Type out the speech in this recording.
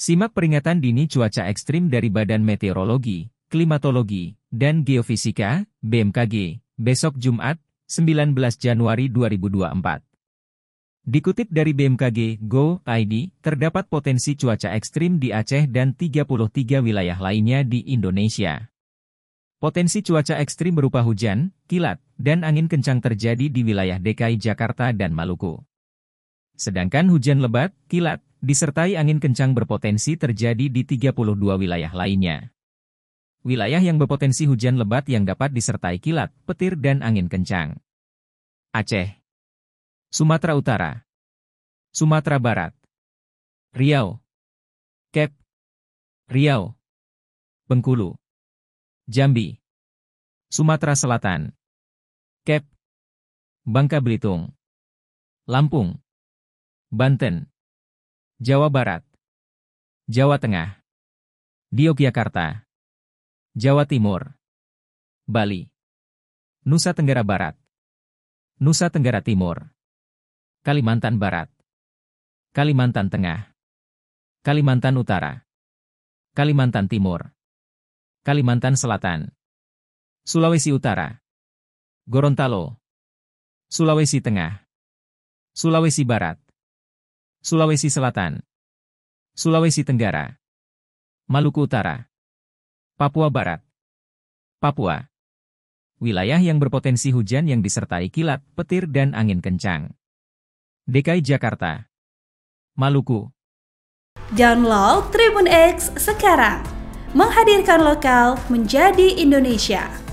Simak peringatan dini cuaca ekstrim dari Badan Meteorologi, Klimatologi, dan Geofisika, BMKG, besok Jumat, 19 Januari 2024. Dikutip dari BMKG Go ID, terdapat potensi cuaca ekstrim di Aceh dan 33 wilayah lainnya di Indonesia. Potensi cuaca ekstrim berupa hujan, kilat, dan angin kencang terjadi di wilayah DKI Jakarta dan Maluku. Sedangkan hujan lebat, kilat, disertai angin kencang berpotensi terjadi di 32 wilayah lainnya. Wilayah yang berpotensi hujan lebat yang dapat disertai kilat, petir dan angin kencang. Aceh, Sumatera Utara, Sumatera Barat, Riau, Kep, Riau, Bengkulu, Jambi, Sumatera Selatan, Kep, Bangka Belitung, Lampung, Banten, Jawa Barat, Jawa Tengah, di Yogyakarta, Jawa Timur, Bali, Nusa Tenggara Barat, Nusa Tenggara Timur, Kalimantan Barat, Kalimantan Tengah, Kalimantan Utara, Kalimantan Timur, Kalimantan Selatan, Sulawesi Utara, Gorontalo, Sulawesi Tengah, Sulawesi Barat, Sulawesi Selatan, Sulawesi Tenggara, Maluku Utara, Papua Barat, Papua. Wilayah yang berpotensi hujan yang disertai kilat, petir dan angin kencang. DKI Jakarta, Maluku. Download Tribun X sekarang. Menghadirkan lokal menjadi Indonesia.